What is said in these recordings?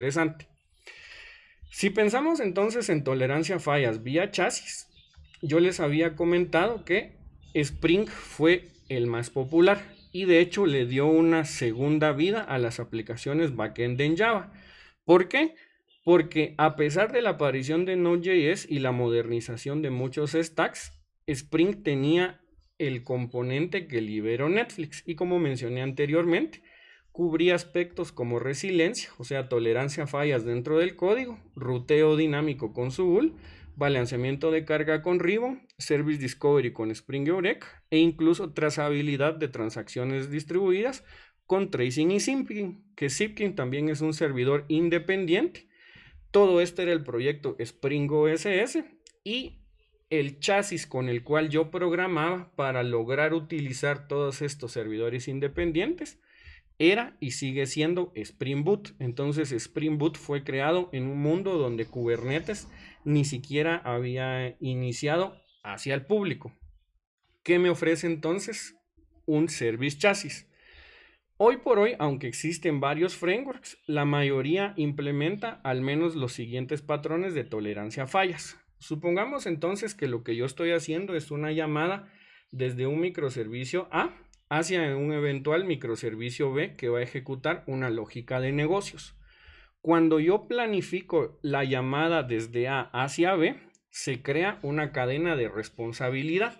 interesante. Si pensamos entonces en tolerancia a fallas vía chasis, yo les había comentado que Spring fue el más popular y de hecho le dio una segunda vida a las aplicaciones backend en Java. ¿Por qué? Porque a pesar de la aparición de Node.js y la modernización de muchos stacks, Spring tenía el componente que liberó Netflix y como mencioné anteriormente, cubría aspectos como resiliencia, o sea, tolerancia a fallas dentro del código, ruteo dinámico con Subul, balanceamiento de carga con Ribbon, Service Discovery con Spring Eureka e incluso trazabilidad de transacciones distribuidas con Tracing y Zipkin, que Zipkin también es un servidor independiente. Todo este era el proyecto Spring OSS y el chasis con el cual yo programaba para lograr utilizar todos estos servidores independientes era y sigue siendo Spring Boot. Entonces Spring Boot fue creado en un mundo donde Kubernetes ni siquiera había iniciado hacia el público. ¿Qué me ofrece entonces? Un Service chasis? Hoy por hoy, aunque existen varios frameworks, la mayoría implementa al menos los siguientes patrones de tolerancia a fallas. Supongamos entonces que lo que yo estoy haciendo es una llamada desde un microservicio a hacia un eventual microservicio B que va a ejecutar una lógica de negocios. Cuando yo planifico la llamada desde A hacia B, se crea una cadena de responsabilidad.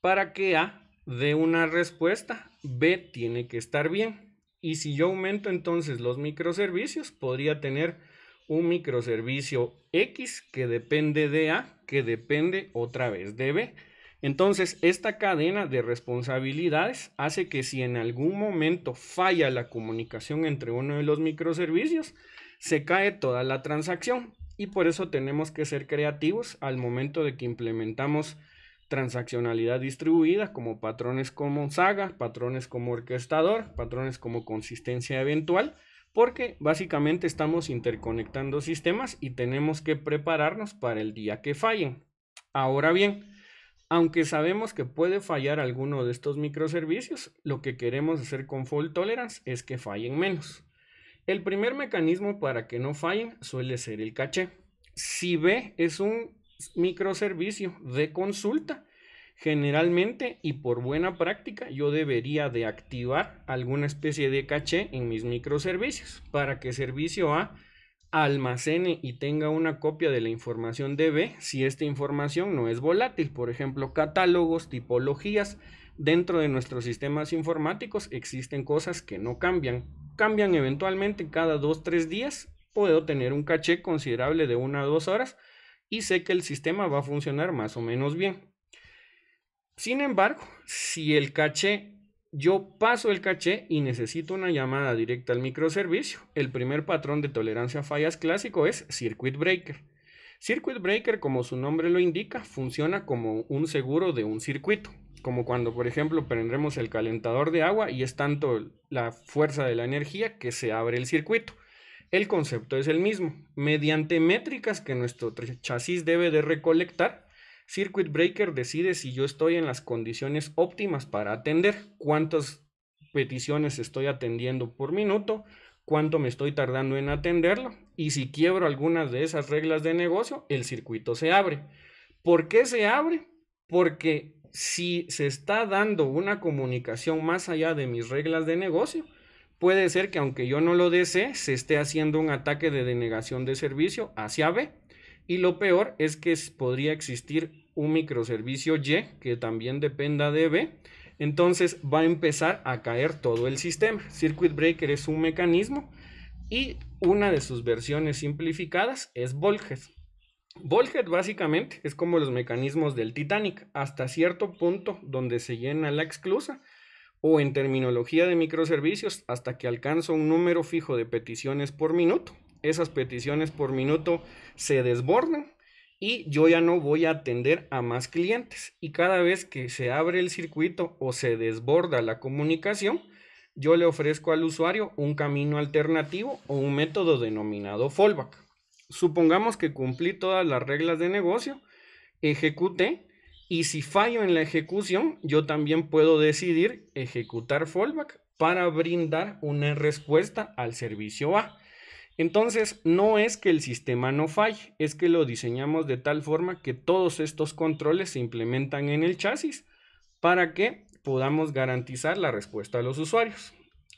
Para que A dé una respuesta, B tiene que estar bien. Y si yo aumento entonces los microservicios, podría tener un microservicio X que depende de A, que depende otra vez de B. Entonces, esta cadena de responsabilidades hace que si en algún momento falla la comunicación entre uno de los microservicios, se cae toda la transacción y por eso tenemos que ser creativos al momento de que implementamos transaccionalidad distribuida como patrones como saga, patrones como orquestador, patrones como consistencia eventual, porque básicamente estamos interconectando sistemas y tenemos que prepararnos para el día que fallen. Ahora bien, aunque sabemos que puede fallar alguno de estos microservicios, lo que queremos hacer con Fault Tolerance es que fallen menos. El primer mecanismo para que no fallen suele ser el caché. Si B es un microservicio de consulta, generalmente y por buena práctica yo debería de activar alguna especie de caché en mis microservicios para que servicio A almacene y tenga una copia de la información DB si esta información no es volátil, por ejemplo, catálogos, tipologías. Dentro de nuestros sistemas informáticos existen cosas que no cambian. Cambian eventualmente cada 2 tres días. Puedo tener un caché considerable de una a dos horas y sé que el sistema va a funcionar más o menos bien. Sin embargo, si el caché yo paso el caché y necesito una llamada directa al microservicio. El primer patrón de tolerancia a fallas clásico es circuit breaker. Circuit breaker, como su nombre lo indica, funciona como un seguro de un circuito, como cuando por ejemplo prendemos el calentador de agua y es tanto la fuerza de la energía que se abre el circuito. El concepto es el mismo. Mediante métricas que nuestro chasis debe de recolectar, Circuit Breaker decide si yo estoy en las condiciones óptimas para atender, cuántas peticiones estoy atendiendo por minuto, cuánto me estoy tardando en atenderlo y si quiebro algunas de esas reglas de negocio, el circuito se abre. ¿Por qué se abre? Porque si se está dando una comunicación más allá de mis reglas de negocio, puede ser que aunque yo no lo desee, se esté haciendo un ataque de denegación de servicio hacia B. Y lo peor es que podría existir un microservicio Y que también dependa de B. Entonces va a empezar a caer todo el sistema. Circuit Breaker es un mecanismo y una de sus versiones simplificadas es Volhead. Volhead básicamente es como los mecanismos del Titanic, hasta cierto punto donde se llena la exclusa o en terminología de microservicios hasta que alcanza un número fijo de peticiones por minuto esas peticiones por minuto se desbordan y yo ya no voy a atender a más clientes. Y cada vez que se abre el circuito o se desborda la comunicación, yo le ofrezco al usuario un camino alternativo o un método denominado fallback. Supongamos que cumplí todas las reglas de negocio, ejecuté y si fallo en la ejecución, yo también puedo decidir ejecutar fallback para brindar una respuesta al servicio A. Entonces, no es que el sistema no falle, es que lo diseñamos de tal forma que todos estos controles se implementan en el chasis para que podamos garantizar la respuesta a los usuarios.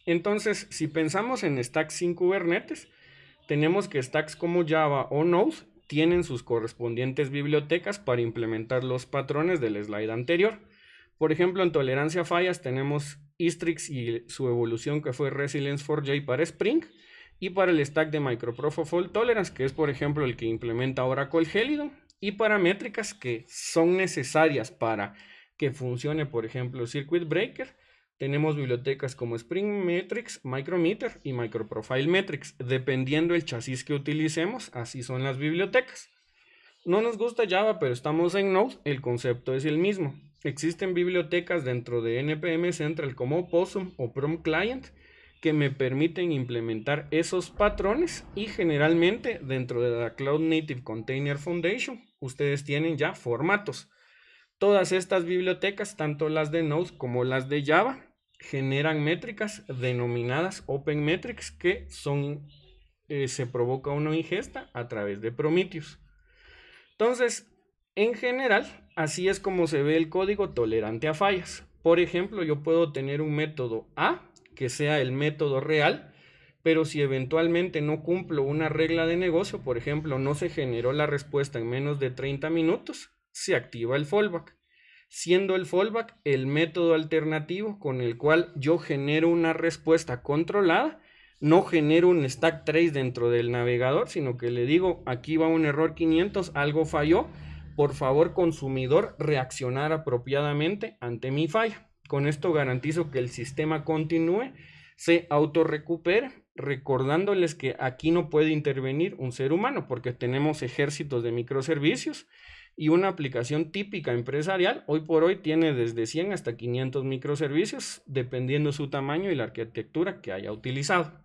Entonces, si pensamos en stacks sin Kubernetes, tenemos que stacks como Java o Node tienen sus correspondientes bibliotecas para implementar los patrones del slide anterior. Por ejemplo, en tolerancia a fallas tenemos Istrix y su evolución que fue Resilience 4J para Spring y para el stack de Microprofile Fault Tolerance, que es por ejemplo el que implementa Oracle Gélido, y para métricas que son necesarias para que funcione, por ejemplo, Circuit Breaker. Tenemos bibliotecas como Spring Metrics, Micrometer y Microprofile Metrics. Dependiendo el chasis que utilicemos, así son las bibliotecas. No nos gusta Java, pero estamos en Node, el concepto es el mismo. Existen bibliotecas dentro de NPM Central como Possum o Prom Client que me permiten implementar esos patrones y generalmente dentro de la Cloud Native Container Foundation ustedes tienen ya formatos. Todas estas bibliotecas, tanto las de Node como las de Java, generan métricas denominadas Open Metrics que son eh, se provoca una ingesta a través de Prometheus. Entonces, en general, así es como se ve el código tolerante a fallas. Por ejemplo, yo puedo tener un método A que sea el método real, pero si eventualmente no cumplo una regla de negocio, por ejemplo, no se generó la respuesta en menos de 30 minutos, se activa el fallback, siendo el fallback el método alternativo con el cual yo genero una respuesta controlada, no genero un stack trace dentro del navegador, sino que le digo, aquí va un error 500, algo falló, por favor consumidor reaccionar apropiadamente ante mi falla. Con esto garantizo que el sistema continúe, se recupere, recordándoles que aquí no puede intervenir un ser humano porque tenemos ejércitos de microservicios y una aplicación típica empresarial hoy por hoy tiene desde 100 hasta 500 microservicios dependiendo su tamaño y la arquitectura que haya utilizado.